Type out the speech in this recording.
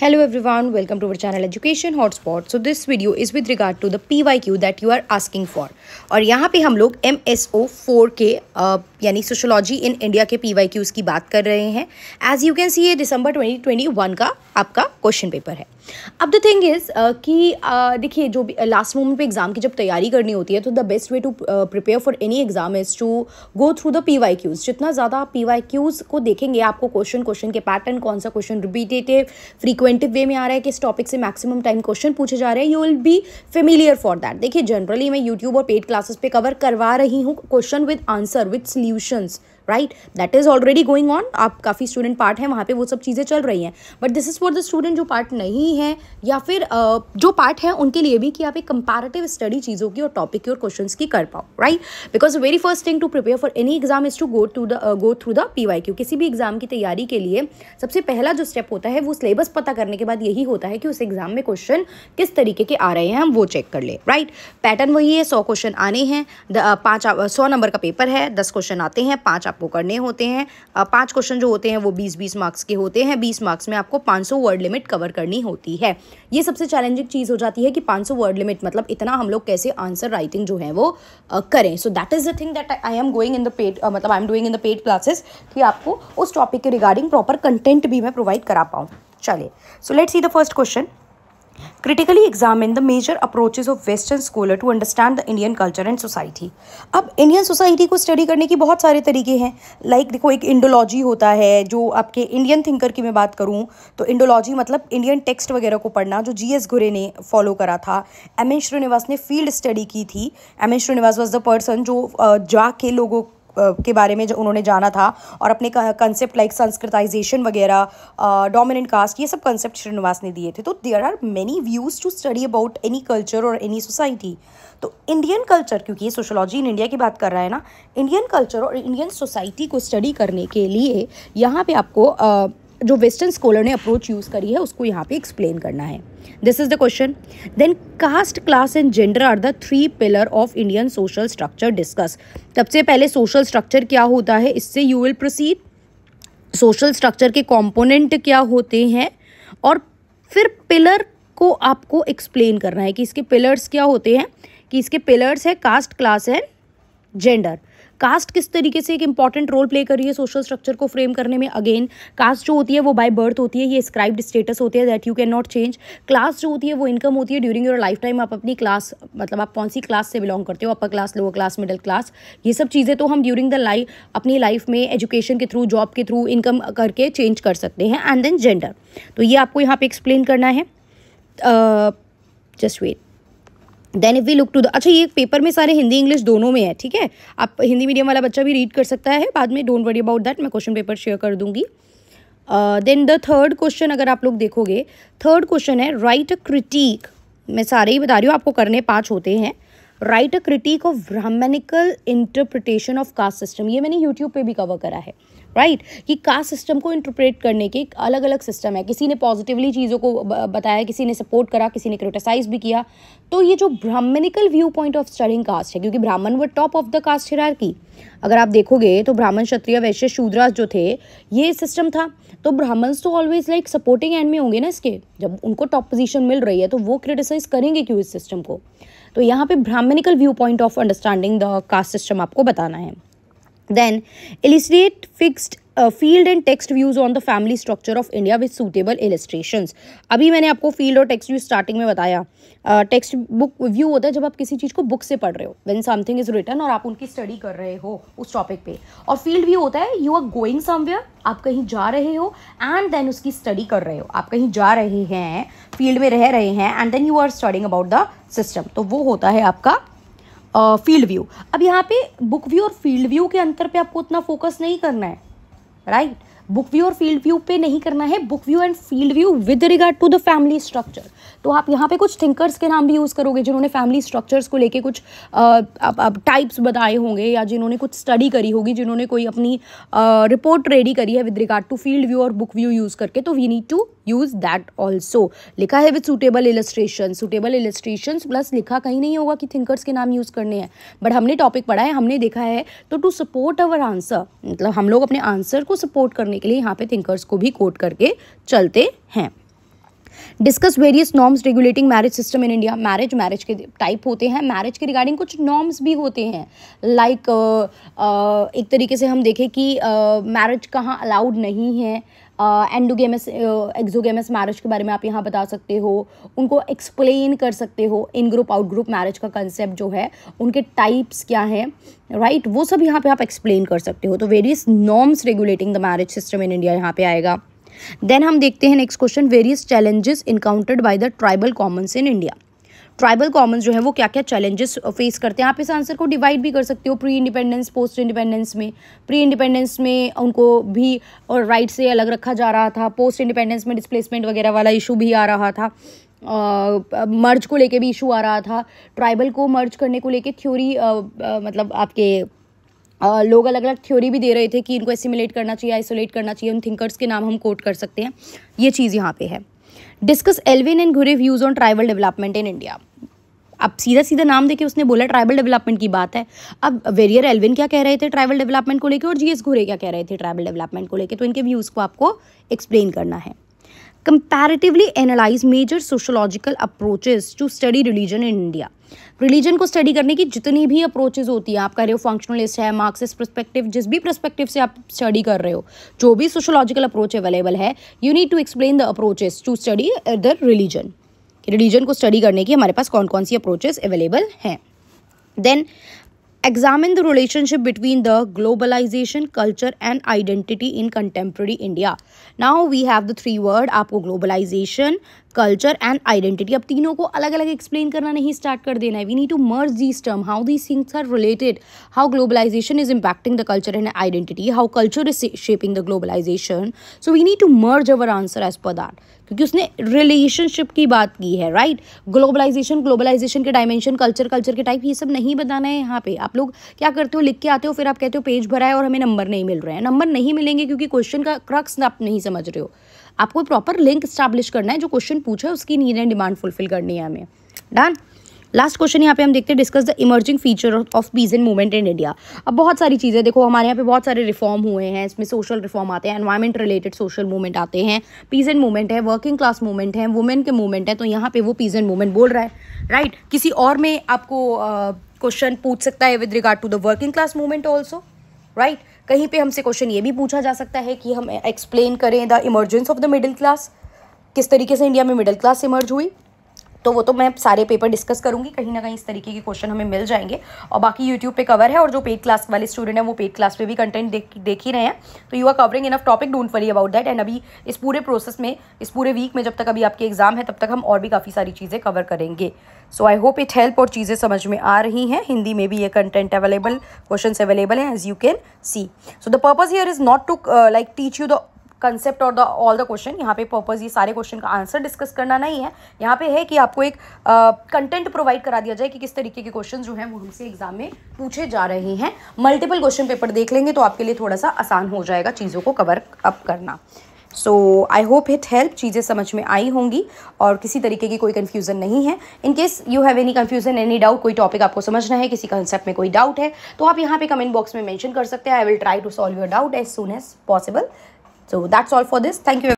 Hello everyone, welcome to our channel Education Hotspot. So this video is with regard to the PYQ that you are asking for. और यहाँ पे हम लोग M S O four के यानी sociology in India के P की बात कर रहे हैं एज यू कैन सी ये दिसंबर 2021 का आपका क्वेश्चन पेपर है अब द थिंग इज़ कि uh, देखिए जो लास्ट मोमेंट uh, पे एग्ज़ाम की जब तैयारी करनी होती है तो the best way to prepare for any exam is to go through the P Y Qs जितना ज़्यादा आप पी वाई क्यूज़ को देखेंगे आपको क्वेश्चन क्वेश्चन के पैटर्न कौन सा क्वेश्चन रिपीटेटिव फ्रीक्वेंटिव वे में आ रहा है किस टॉपिक से मैक्सिमम टाइम क्वेश्चन पूछे जा रहे हैं you will be familiar for that देखिए जनरली मैं यूट्यूब और पेड क्लासेस पे कवर करवा रही हूँ question with answer with solutions right that is already going on आप काफ़ी स्टूडेंट पार्ट हैं वहाँ पे वो सब चीज़ें चल रही हैं but this is for the student जो पार्ट नहीं है या फिर uh, जो पार्ट है उनके लिए भी कि आप एक कंपैरेटिव स्टडी चीज़ों की और टॉपिक की और क्वेश्चन की कर पाओ right because very first thing to prepare for any exam is to go to the go through the P Y Q किसी भी एग्जाम की तैयारी के लिए सबसे पहला जो स्टेप होता है वो सिलेबस पता करने के बाद यही होता है कि उस एग्जाम में क्वेश्चन किस तरीके के आ रहे हैं हम वो चेक कर ले राइट पैटर्न वही है सौ क्वेश्चन आने हैं पाँच सौ नंबर का पेपर है दस क्वेश्चन आते हैं पाँच आप आपको करने होते हैं पांच क्वेश्चन जो होते हैं वो बीस बीस मार्क्स के होते हैं बीस मार्क्स में आपको सौ वर्ड लिमिट कवर करनी होती है ये सबसे चैलेंजिंग चीज़ हो जाती है कि सौ वर्ड लिमिट मतलब इतना हम लोग कैसे आंसर राइटिंग जो है वो करें so that is the thing that I am going in the paid मतलब I am doing in the paid classes कि आपको उस टॉपिक के रिगार्डिंग प्रॉपर कंटेंट भी मैं प्रोवाइड करा पाऊँ चलिए so let see the first question critically examine the major approaches of western scholar to understand the indian culture and society अब indian society को study करने के बहुत सारे तरीके हैं लाइक like, देखो एक इंडोलॉजी होता है जो आपके इंडियन थिंकर की मैं बात करूं तो इंडोलॉजी मतलब इंडियन टेक्स्ट वगैरह को पढ़ना जो जी एस घुरे ने फॉलो करा था एम एन श्रीनिवास ने फील्ड स्टडी की थी M N Srinivas was the person जो जाके लोगों के बारे में जो उन्होंने जाना था और अपने कंसेप्ट लाइक संस्कृताइजेशन वगैरह डोमिनेंट कास्ट ये सब कंसेप्ट श्रीनिवास ने दिए थे तो there are many views to study about any culture और एनी सोसाइटी तो इंडियन कल्चर क्योंकि ये सोशोलॉजी इन इंडिया की बात कर रहा है ना इंडियन कल्चर और इंडियन सोसाइटी को स्टडी करने के लिए यहाँ पे आपको uh, जो वेस्टर्न स्कॉलर ने अप्रोच यूज़ करी है उसको यहाँ पे एक्सप्लेन करना है this is the question then caste class and gender are the three pillar of Indian social structure discuss सबसे पहले सोशल स्ट्रक्चर क्या होता है इससे you will proceed social structure के कॉम्पोनेंट क्या होते हैं और फिर पिलर को आपको एक्सप्लेन करना है कि इसके पिलर्स क्या होते हैं कि इसके पिलर्स है caste class and gender caste किस तरीके से एक इंपॉर्टेंट रोल प्ले कर रही है सोशल स्ट्रक्चर को फ्रेम करने में अगेन कास्ट जो होती है वो बाय बर्थ होती है ये स्क्राइब्ड स्टेटस होती है that you can not change class जो होती है वो इनकम होती है ड्यूरिंग योर लाइफ टाइम आप अपनी क्लास मतलब आप कौन सी क्लास से बिलोंग करते हो upper class lower class middle class ये सब चीज़ें तो हम ड्यूरिंग द लाइफ अपनी लाइफ में एजुकेशन के थ्रू जॉब के थ्रू इनकम करके चेंज कर सकते हैं एंड देन जेंडर तो ये आपको यहाँ पर एक्सप्लेन करना है just uh, wait then if we look to the अच्छा ये पेपर में सारे हिंदी इंग्लिश दोनों में है ठीक है आप हिंदी मीडियम वाला बच्चा भी रीड कर सकता है बाद में डोंट वरी अबाउट दैट मैं क्वेश्चन पेपर शेयर कर दूंगी देन द थर्ड क्वेश्चन अगर आप लोग देखोगे थर्ड क्वेश्चन है राइट अ क्रिटिक मैं सारे ही बता रही हूँ आपको करने पाँच होते हैं right a critique of Brahmanical interpretation of caste system ये मैंने यूट्यूब पर भी कवर करा है राइट right? कि कास्ट सिस्टम को इंटरप्रेट करने के एक अलग अलग सिस्टम है किसी ने पॉजिटिवली चीज़ों को बताया किसी ने सपोर्ट करा किसी ने क्रिटिसाइज भी किया तो ये जो Brahmanical view point of studying caste है क्योंकि ब्राह्मण वो टॉप ऑफ द कास्ट की अगर आप देखोगे तो ब्राह्मण क्षत्रिय वैश्य शूद्रास जो थे ये सिस्टम था तो ब्राह्मण्स तो ऑलवेज लाइक सपोर्टिंग एंड में होंगे ना इसके जब उनको टॉप पोजिशन मिल रही है तो वो क्रिटिसाइज करेंगे क्यों इस सिस्टम को तो यहाँ पे Brahmanical view point of understanding the caste system आपको बताना है Then illustrate fixed field and text views on the family structure of India with suitable illustration अभी मैंने आपको फील्ड और टेक्स्ट व्यू स्टार्टिंग में बताया टेक्स्ट बुक व्यू होता है जब आप किसी चीज़ को बुक से पढ़ रहे हो वेन समथिंग इज रिटर्न और आप उनकी स्टडी कर रहे हो उस टॉपिक पे और फील्ड व्यू होता है यू आर गोइंग समवेयर आप कहीं जा रहे हो एंड देन उसकी स्टडी कर रहे हो आप कहीं जा रहे हैं फील्ड में रह रहे हैं and then you are studying about the system तो वो होता है आपका फील्ड व्यू अब यहाँ पे बुक व्यू और फील्ड व्यू के अंतर पे आपको उतना फोकस नहीं करना है राइट right? बुक व्यू और फील्ड व्यू पे नहीं करना है book view and field view with regard to the family structure तो आप यहाँ पे कुछ थिंकर्स के नाम भी यूज़ करोगे जिन्होंने फैमिली स्ट्रक्चर्स को लेके कुछ टाइप्स बताए होंगे या जिन्होंने कुछ स्टडी करी होगी जिन्होंने कोई अपनी रिपोर्ट रेडी करी है with regard to field view और बुक व्यू यूज़ करके तो we need to use that also लिखा है with suitable illustration suitable illustration plus लिखा कहीं नहीं होगा कि थिंकर्स के नाम यूज़ करने हैं बट हमने टॉपिक पढ़ा है हमने देखा है तो टू सपोर्ट अवर आंसर मतलब हम लोग अपने आंसर को सपोर्ट करने करने के लिए यहाँ पे थिंकर्स को भी कोट करके चलते हैं discuss various norms regulating marriage system in India marriage marriage के टाइप होते हैं मैरिज के रिगार्डिंग कुछ नॉर्म्स भी होते हैं लाइक like, uh, uh, एक तरीके से हम देखें कि मैरिज uh, कहाँ अलाउड नहीं है एंडोगेमस एक्जोगेमस मैरिज के बारे में आप यहाँ बता सकते हो उनको एक्सप्लेन कर सकते हो in group out group marriage का कंसेप्ट जो है उनके टाइप्स क्या हैं राइट right? वो सब यहाँ पे आप एक्सप्लेन कर सकते हो तो various norms regulating the marriage system in India यहाँ पे आएगा देन हम देखते हैं next question various challenges encountered by the tribal commons in India tribal commons जो है वो क्या क्या चैलेंजेस फेस करते हैं आप इस आंसर को डिवाइड भी कर सकते हो प्री इंडिपेंडेंस पोस्ट इंडिपेंडेंस में प्री इंडिपेंडेंस में उनको भी और राइट से अलग रखा जा रहा था पोस्ट इंडिपेंडेंस में डिस्प्लेसमेंट वगैरह वाला इशू भी आ रहा था मर्ज uh, को लेके भी इशू आ रहा था ट्राइबल को मर्ज करने को लेके थ्योरी uh, uh, मतलब आपके लोग अलग अलग थ्योरी भी दे रहे थे कि इनको एसिमुलेट करना चाहिए आइसोलेट करना चाहिए उन थिंकर्स के नाम हम कोट कर सकते हैं ये चीज़ यहाँ पे है discuss Elwin and Ghurye views on tribal development in India अब सीधा सीधा नाम देखे उसने बोला ट्राइबल डेवलपमेंट की बात है अब वेरियर एलविन क्या कह रहे थे ट्राइबल डेवलपमेंट को लेकर और जी एस घुरे क्या कह रहे थे ट्राइबल डेवलपमेंट को लेकर तो इनके व्यूज़ को आपको एक्सप्लेन करना है comparatively analyse major sociological approaches to study religion in India religion को स्टडी करने की जितनी भी अप्रोचेज होती है आप कह रहे हो फंक्शनलिस्ट है मार्क्सिस्ट परस्पेक्टिव जिस भी परस्पेक्टिव से आप स्टडी कर रहे हो जो भी सोशोलॉजिकल अप्रोच अवेलेबल है you need to explain the approaches to study the religion religion को स्टडी करने की हमारे पास कौन कौन सी अप्रोचेज अवेलेबल हैं then examine the relationship between the globalisation culture and identity in contemporary India now we have the three word आपको ग्लोबलाइजेशन कल्चर एंड आइडेंटिटी अब तीनों को अलग अलग एक्सप्लेन करना नहीं स्टार्ट कर देना है we need to merge these term how these things are related how globalisation is impacting the culture and identity how culture is shaping the globalisation so we need to merge our answer as per that क्योंकि उसने relationship की बात की है right globalisation globalisation के dimension culture culture के type ये सब नहीं बताना है यहाँ पे आप लोग क्या करते हो लिख के आते हो फिर आप कहते हो पेज भरा है और हमें नंबर नहीं मिल रहे हैं नंबर नहीं मिलेंगे क्योंकि क्वेश्चन का क्रक्स आप नहीं समझ रहे हो आपको प्रॉपर लिंक स्टैब्लिश करना है जो क्वेश्चन पूछा है उसकी नीड एंड डिमांड फुलफिल करनी है हमें डन लास्ट क्वेश्चन यहाँ पे हम देखते हैं discuss the emerging feature of peace and movement in India अब बहुत सारी चीज़ें देखो हमारे यहाँ पे बहुत सारे रिफॉर्म हुए हैं इसमें सोशल रिफॉर्म आते हैं एनवायरमेंट रिलेटेड सोशल मूवमेंट आते हैं पीस एंड मूवमेंट है वर्किंग क्लास मूवमेंट है वुमेन के मूवमेंट है तो यहाँ पे वो पीस एंड मूवमेंट बोल रहा है राइट किसी और में आपको क्वेश्चन uh, पूछ सकता है with regard to the working class movement also right right? कहीं पे हमसे क्वेश्चन ये भी पूछा जा सकता है कि हम एक्सप्लेन करें the emergence of the middle class किस तरीके से इंडिया में मिडिल क्लास इमर्ज हुई तो वो तो मैं सारे पेपर डिस्कस करूँगी कहीं ना कहीं इस तरीके के क्वेश्चन हमें मिल जाएंगे और बाकी यूट्यूब पे कवर है और जो पेड क्लास वाले स्टूडेंट हैं वो पेड क्लास पे भी कंटेंट देख देख ही रहे हैं तो you are covering enough topic don't worry about that and अभी इस पूरे प्रोसेस में इस पूरे वीक में जब तक अभी आपके एग्जाम है तब तक हम और भी काफ़ी सारी चीज़ें कवर करेंगे so I hope it help और चीज़ें समझ में आ रही हैं हिंदी में भी ये कंटेंट अवेलेबल क्वेश्चन अवेलेबल हैं as you can see so the purpose here is not to like teach you the concept और द ऑल द क्वेश्चन यहाँ पे पर्पज़ ये सारे क्वेश्चन का आंसर डिस्कस करना नहीं है यहाँ पे है कि आपको एक कंटेंट प्रोवाइड करा दिया जाए कि किस तरीके के क्वेश्चन जो हैं वो हमसे एग्जाम में पूछे जा रहे हैं मल्टीपल क्वेश्चन पेपर देख लेंगे तो आपके लिए थोड़ा सा आसान हो जाएगा चीज़ों को कवर अप करना so I hope it help चीज़ें समझ में आई होंगी और किसी तरीके की कोई कन्फ्यूज़न नहीं है in case you have any confusion any doubt कोई टॉपिक आपको समझना है किसी कंसेप्ट में कोई डाउट है तो आप यहाँ पे कमेंट बॉक्स में मैंशन कर सकते हैं I will try to solve your doubt as soon as possible So that's all for this. Thank you.